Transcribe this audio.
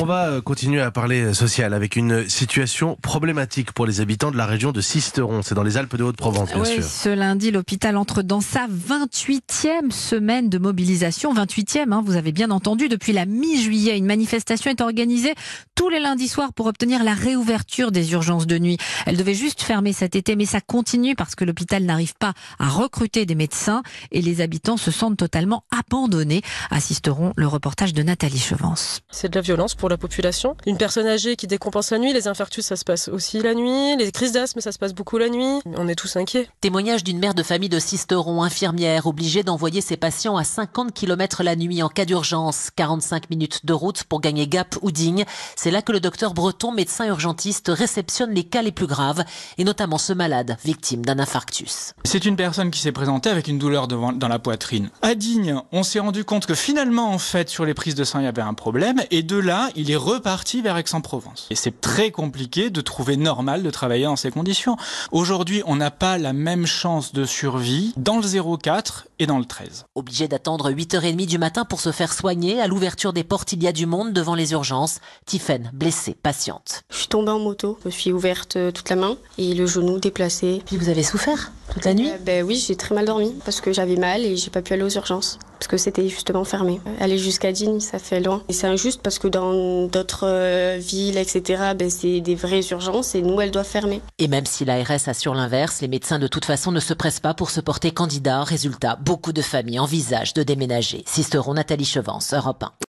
On va euh, continuer à parler euh, social avec une situation problématique pour les habitants de la région de Sisteron. C'est dans les Alpes de Haute-Provence, bien oui, sûr. Ce lundi, l'hôpital entre dans sa 28e semaine de mobilisation. 28e, hein, vous avez bien entendu, depuis la mi-juillet. Une manifestation est organisée tous les lundis soirs pour obtenir la réouverture des urgences de nuit. Elle devait juste fermer cet été, mais ça continue parce que l'hôpital n'arrive pas à recruter des médecins et les habitants se sentent totalement abandonnés. Assisteront le reportage de Nathalie Chevance. C'est de la violence pour la population. Une personne âgée qui décompense la nuit, les infarctus, ça se passe aussi la nuit, les crises d'asthme, ça se passe beaucoup la nuit. On est tous inquiets. Témoignage d'une mère de famille de Sisteron, infirmière, obligée d'envoyer ses patients à 50 km la nuit en cas d'urgence. 45 minutes de route pour gagner Gap ou Digne. C'est là que le docteur Breton, médecin urgentiste, réceptionne les cas les plus graves, et notamment ce malade, victime d'un infarctus. C'est une personne qui s'est présentée avec une douleur dans la poitrine. À Digne, on s'est rendu compte que finalement, en fait, sur les prises de sang, il y avait un problème, et de là, il est reparti vers Aix-en-Provence. Et c'est très compliqué de trouver normal de travailler dans ces conditions. Aujourd'hui, on n'a pas la même chance de survie dans le 04 et dans le 13. Obligé d'attendre 8h30 du matin pour se faire soigner, à l'ouverture des portes, il y a du monde devant les urgences. Tiffaine, blessée, patiente. Je suis tombée en moto, je me suis ouverte euh, toute la main et le genou déplacé. Puis vous avez souffert la nuit euh, Ben oui, j'ai très mal dormi parce que j'avais mal et j'ai pas pu aller aux urgences parce que c'était justement fermé. Euh, aller jusqu'à Digne, ça fait loin. Et c'est injuste parce que dans d'autres euh, villes, etc., ben c'est des vraies urgences et nous, elle doivent fermer. Et même si l'ARS assure l'inverse, les médecins de toute façon ne se pressent pas pour se porter candidat. Résultat, beaucoup de familles envisagent de déménager. Cisteron, Nathalie Chevance, Europe 1.